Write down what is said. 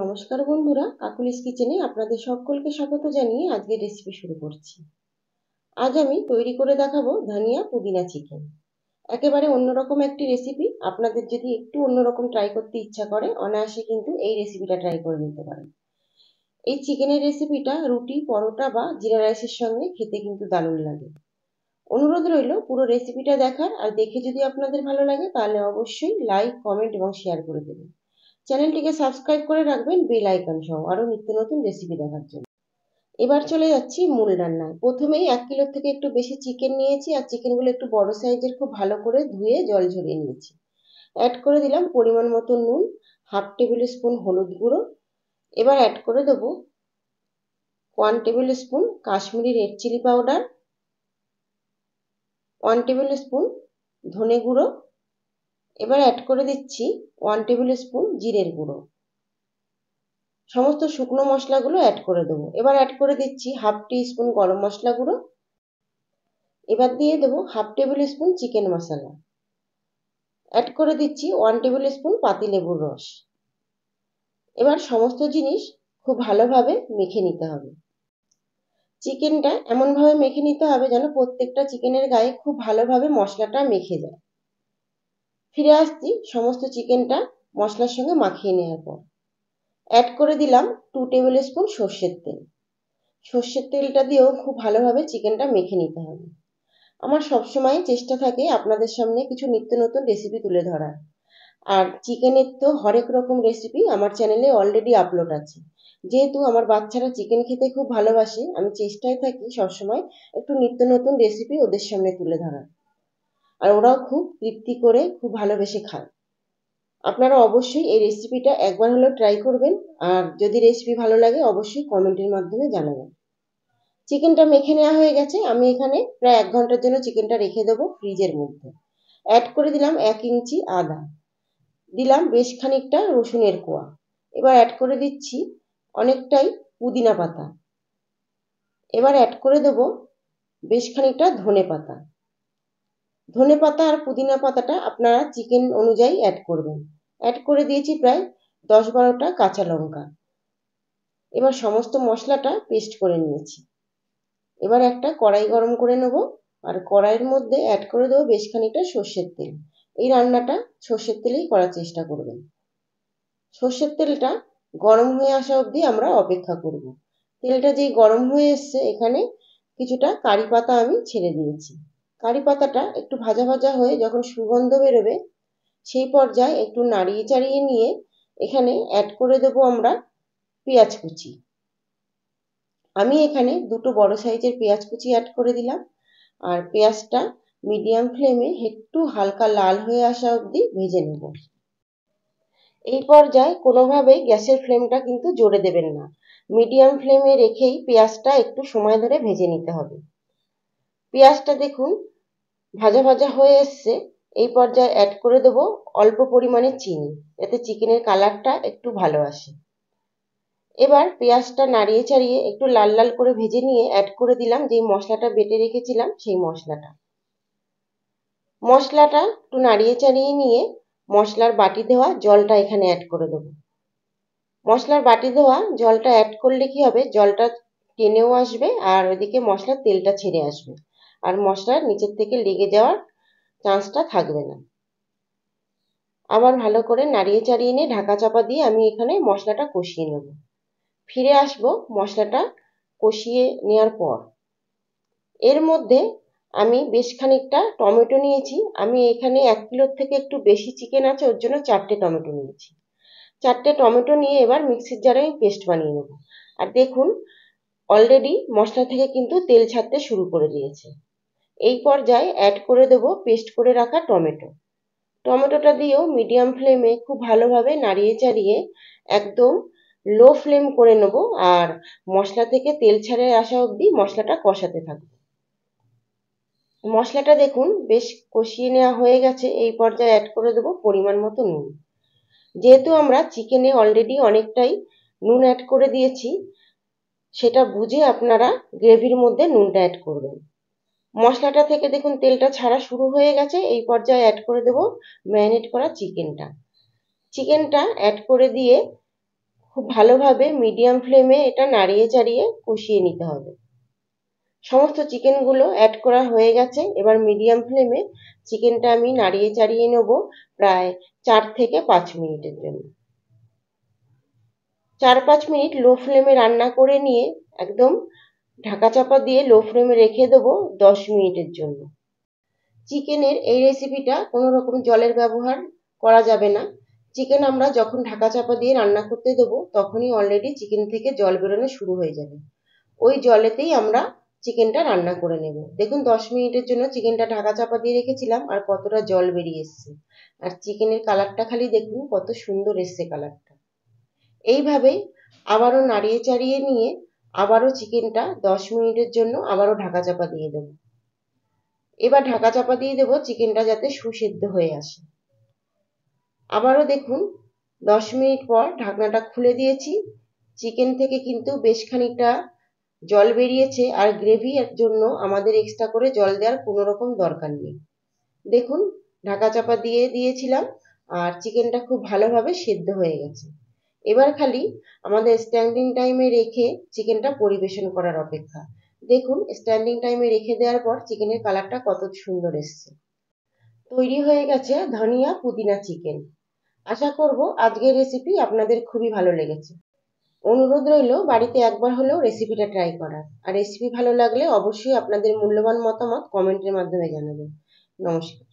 নমস্কার বন্ধুরা কাকুলিস কিচেনে আপনাদের সকলকে স্বাগত জানিয়ে আজকে রেসিপি শুরু করছি আজ আমি তৈরি করে দেখাবো ধনিয়া পুদিনা চিকেন একেবারে অন্যরকম একটি রেসিপি আপনাদের যদি একটু অন্যরকম ট্রাই করতে ইচ্ছা করে অনায়াসে কিন্তু এই রেসিপিটা ট্রাই করে নিতে পারেন এই চিকেনের রেসিপিটা রুটি পরোটা বা জিরা রাইসের সঙ্গে খেতে কিন্তু দারুণ লাগে অনুরোধ রইল পুরো রেসিপিটা দেখার আর দেখে যদি আপনাদের ভালো লাগে তাহলে অবশ্যই লাইক কমেন্ট এবং শেয়ার করে দেবেন চ্যানেলটিকে সাবস্ক্রাইব করে রাখবেন বেল আইকন সহ আরও নিত্য নতুন রেসিপি দেখার জন্য এবার চলে যাচ্ছি মূল রান্নায় প্রথমেই এক কিলোর থেকে একটু বেশি চিকেন নিয়েছি আর চিকেনগুলো একটু বড় সাইজের খুব ভালো করে ধুয়ে জল ঝরিয়ে নিয়েছি অ্যাড করে দিলাম পরিমাণ মতো নুন হাফ টেবিল স্পুন হলুদ গুঁড়ো এবার অ্যাড করে দেবো one tablespoon Kashmiri red chilli powder one tablespoon ধনে গুঁড়ো এবার অ্যাড করে দিচ্ছি ওয়ান টেবিল স্পুন জিরের গুঁড়ো সমস্ত শুকনো মশলাগুলো অ্যাড করে দেবো এবার অ্যাড করে দিচ্ছি হাফ টি স্পুন গরম মশলা গুঁড়ো এবার দিয়ে দেবো half tablespoon chicken masala add করে দিচ্ছি ওয়ান টেবিল স্পুন পাতিলেবুর রস এবার সমস্ত জিনিস খুব ভালোভাবে মেখে নিতে হবে চিকেনটা এমনভাবে মেখে নিতে হবে যেন প্রত্যেকটা চিকেনের গায়ে খুব ভালোভাবে মশলাটা মেখে যায় ফিরে আসছি সমস্ত চিকেনটা মশলার সঙ্গে মাখিয়ে নেওয়ার পর অ্যাড করে দিলাম টু টেবিল স্পুন সর্ষের তেল সর্ষের তেলটা দিয়েও খুব ভালোভাবে চিকেনটা মেখে নিতে হবে আমার সবসময় চেষ্টা থাকে আপনাদের সামনে কিছু নিত্য নতুন রেসিপি তুলে ধরার আর চিকেনের তো হরেক রকম রেসিপি আমার চ্যানেলে অলরেডি আপলোড আছে যেহেতু আমার বাচ্চারা চিকেন খেতে খুব ভালোবাসে আমি চেষ্টায় থাকি সবসময় একটু নিত্য নতুন রেসিপি ওদের সামনে তুলে ধরার আর ওরাও খুব তৃপ্তি করে খুব ভালোবেসে খায় আপনারা অবশ্যই এই রেসিপিটা একবার হলেও ট্রাই করবেন আর যদি রেসিপি ভালো লাগে অবশ্যই কমেন্টের মাধ্যমে জানাবেন চিকেনটা মেখে নেওয়া হয়ে গেছে আমি এখানে প্রায় এক ঘন্টার জন্য চিকেনটা রেখে দেবো ফ্রিজের মধ্যে অ্যাড করে দিলাম এক ইঞ্চি আদা দিলাম বেশ খানিকটা রসুনের কোয়া এবার অ্যাড করে দিচ্ছি অনেকটাই পুদিনা পাতা এবার অ্যাড করে দেবো বেশ খানিকটা ধনে পাতা ধনে পাতা আর পুদিনা পাতাটা আপনারা চিকেন অনুযায়ী অ্যাড করবেন অ্যাড করে দিয়েছি প্রায় দশ বারোটা কাঁচা লঙ্কা এবার সমস্ত মশলাটা পেস্ট করে নিয়েছি এবার একটা কড়াই গরম করে নেব আর কড়াইয়ের মধ্যে অ্যাড করে দেবো বেশ খানিকটা সর্ষের তেল এই রান্নাটা সর্ষের তেলেই করার চেষ্টা করবেন সর্ষের তেলটা গরম হয়ে আসা অবধি আমরা অপেক্ষা করব তেলটা যেই গরম হয়ে এসছে এখানে কিছুটা কারি পাতা আমি ছেড়ে দিয়েছি কারি পাতাটা একটু ভাজা ভাজা হয়ে যখন সুগন্ধ বেরোবে সেই পর্যায়ে একটু নাড়িয়ে চাড়িয়ে নিয়ে এখানে অ্যাড করে দেব আমরা পেঁয়াজ কুচি আমি এখানে দুটো বড় সাইজের পেঁয়াজ কুচি অ্যাড করে দিলাম আর পেঁয়াজটা মিডিয়াম ফ্লেমে একটু হালকা লাল হয়ে আসা অবধি ভেজে নেব এই পর্যায়ে কোনোভাবেই গ্যাসের ফ্লেমটা কিন্তু জোরে দেবেন না মিডিয়াম ফ্লেমে রেখেই পেঁয়াজটা একটু সময় ধরে ভেজে নিতে হবে পেঁয়াজটা দেখুন ভাজা ভাজা হয়ে এসছে এই পর্যায়ে অ্যাড করে দেব অল্প পরিমাণে চিনি এতে চিকেনের কালারটা একটু ভালো আসে এবার পেঁয়াজটা নাড়িয়ে চাড়িয়ে একটু লাল লাল করে ভেজে নিয়ে অ্যাড করে দিলাম যেই মশলাটা বেটে রেখেছিলাম সেই মশলাটা মশলাটা একটু নাড়িয়ে চাড়িয়ে নিয়ে মশলার বাটি দেওয়া জলটা এখানে অ্যাড করে দেব মশলার বাটি দেওয়া জলটা অ্যাড করলে কি হবে জলটা টেনেও আসবে আর ওইদিকে মশলার তেলটা ছেড়ে আসবে আর মশলা নিচের থেকে লেগে যাওয়ার চান্সটা থাকবে না আবার ভালো করে নাড়িয়ে চাড়িয়ে নিয়ে ঢাকা চাপা দিয়ে আমি এখানে মশলাটা কষিয়ে নেব ফিরে আসব মশলাটা কষিয়ে নেওয়ার পর এর মধ্যে আমি বেশ খানিকটা টমেটো নিয়েছি আমি এখানে এক কিলোর থেকে একটু বেশি চিকেন আছে ওর জন্য চারটে টমেটো নিয়েছি চারটে টমেটো নিয়ে এবার মিক্সির জারে পেস্ট বানিয়ে নেব আর দেখুন অলরেডি মশলা থেকে কিন্তু তেল ছাড়তে শুরু করে দিয়েছে এই পর্যায়ে অ্যাড করে দেব পেস্ট করে রাখা টমেটো টমেটোটা দিয়েও মিডিয়াম ফ্লেমে খুব ভালোভাবে নাড়িয়ে চাড়িয়ে একদম লো ফ্লেম করে নেব আর মশলা থেকে তেল ছাড়ে আসা অবধি মশলাটা কষাতে থাকবে মশলাটা দেখুন বেশ কষিয়ে নেওয়া হয়ে গেছে এই পর্যায়ে অ্যাড করে দেবো পরিমাণ মতো নুন যেহেতু আমরা চিকেনে অলরেডি অনেকটাই নুন অ্যাড করে দিয়েছি সেটা বুঝে আপনারা গ্রেভির মধ্যে নুনটা অ্যাড করবেন মশলাটা থেকে দেখুন তেলটা ছাড়া শুরু হয়ে গেছে এই পর্যায়ে অ্যাড করে দেব ম্যারিনেট করা চিকেনটা চিকেনটা অ্যাড করে দিয়ে খুব ভালোভাবে মিডিয়াম ফ্লেমে এটা নাড়িয়ে চাড়িয়ে কষিয়ে নিতে হবে সমস্ত চিকেনগুলো অ্যাড করা হয়ে গেছে এবার মিডিয়াম ফ্লেমে চিকেনটা আমি নাড়িয়ে চাড়িয়ে নেব প্রায় চার থেকে পাঁচ মিনিটের জন্য চার পাঁচ মিনিট লো ফ্লেমে রান্না করে নিয়ে একদম ঢাকা চাপা দিয়ে লো ফ্লেমে রেখে দেবো দশ মিনিটের জন্য চিকেনের এই রেসিপিটা কোনো রকম জলের ব্যবহার করা যাবে না চিকেন আমরা যখন ঢাকা চাপা দিয়ে রান্না করতে দেবো তখনই অলরেডি চিকেন থেকে জল বেরোনো শুরু হয়ে যাবে ওই জলেতেই আমরা চিকেনটা রান্না করে নেব দেখুন দশ মিনিটের জন্য চিকেনটা ঢাকা চাপা দিয়ে রেখেছিলাম আর কতটা জল বেরিয়ে এসছে আর চিকেনের কালারটা খালি দেখুন কত সুন্দর এসছে কালারটা এইভাবেই আবারও নাড়িয়ে চাড়িয়ে নিয়ে আবারও চিকেনটা দশ মিনিটের জন্য আবারও ঢাকা চাপা দিয়ে দেব এবার ঢাকা চাপা দিয়ে দেবো চিকেনটা যাতে সুসেদ্ধ হয়ে আসে আবারও দেখুন দশ মিনিট পর ঢাকনাটা খুলে দিয়েছি চিকেন থেকে কিন্তু বেশ খানিকটা জল বেরিয়েছে আর গ্রেভির জন্য আমাদের এক্সট্রা করে জল দেওয়ার কোনো রকম দরকার নেই দেখুন ঢাকা চাপা দিয়ে দিয়েছিলাম আর চিকেনটা খুব ভালোভাবে সেদ্ধ হয়ে গেছে এবার খালি আমাদের স্ট্যান্ডিং টাইমে রেখে চিকেনটা পরিবেশন করার অপেক্ষা দেখুন স্ট্যান্ডিং টাইমে রেখে দেওয়ার পর চিকেনের কালারটা কত সুন্দর এসছে তৈরি হয়ে গেছে ধনিয়া পুদিনা চিকেন আশা করব আজকের রেসিপি আপনাদের খুবই ভালো লেগেছে অনুরোধ রইল বাড়িতে একবার হলেও রেসিপিটা ট্রাই করার আর রেসিপি ভালো লাগলে অবশ্যই আপনাদের মূল্যবান মতামত কমেন্টের মাধ্যমে জানাবেন নমস্কার